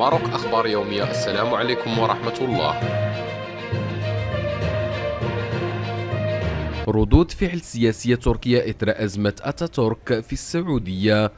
ماروك أخبار يومية السلام عليكم ورحمة الله ردود فعل سياسية تركيا إثر أزمة أتاتورك في السعودية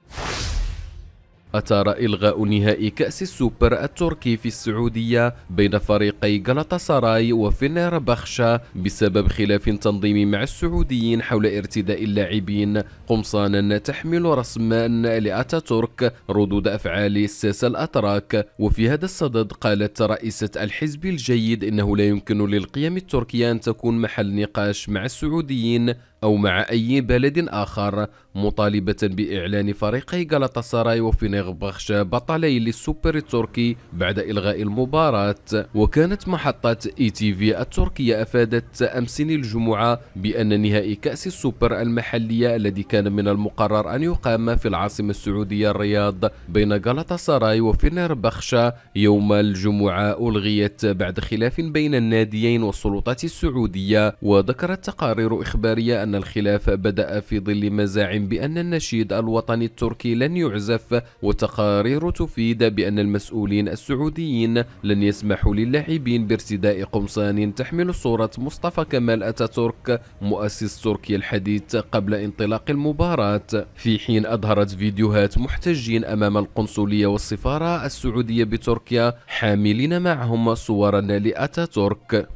أثار إلغاء نهائي كأس السوبر التركي في السعودية بين فريقي غلطة سراي وفينير بخشا بسبب خلاف تنظيمي مع السعوديين حول ارتداء اللاعبين قمصانا تحمل رسما لأتاتورك ردود أفعال الساسة الأتراك وفي هذا الصدد قالت رئيسة الحزب الجيد إنه لا يمكن للقيم التركية أن تكون محل نقاش مع السعوديين أو مع أي بلد آخر مطالبة بإعلان فريقي غلطة سراي وفينير بالغ بخش بطلي للسوبر التركي بعد إلغاء المباراة وكانت محطة اي تي في التركية أفادت أمس الجمعة بأن نهائي كأس السوبر المحلية الذي كان من المقرر أن يقام في العاصمة السعودية الرياض بين غلطة سراي وفنر بخشة يوم الجمعة ألغيت بعد خلاف بين الناديين والسلطات السعودية وذكرت تقارير إخبارية أن الخلاف بدأ في ظل مزاعم بأن النشيد الوطني التركي لن يعزف وتقارير تفيد بأن المسؤولين السعوديين لن يسمحوا للاعبين بارتداء قمصان تحمل صورة مصطفى كمال أتاتورك مؤسس تركيا الحديث قبل انطلاق المباراة في حين أظهرت فيديوهات محتجين أمام القنصلية والسفارة السعودية بتركيا حاملين معهم صورا لأتاتورك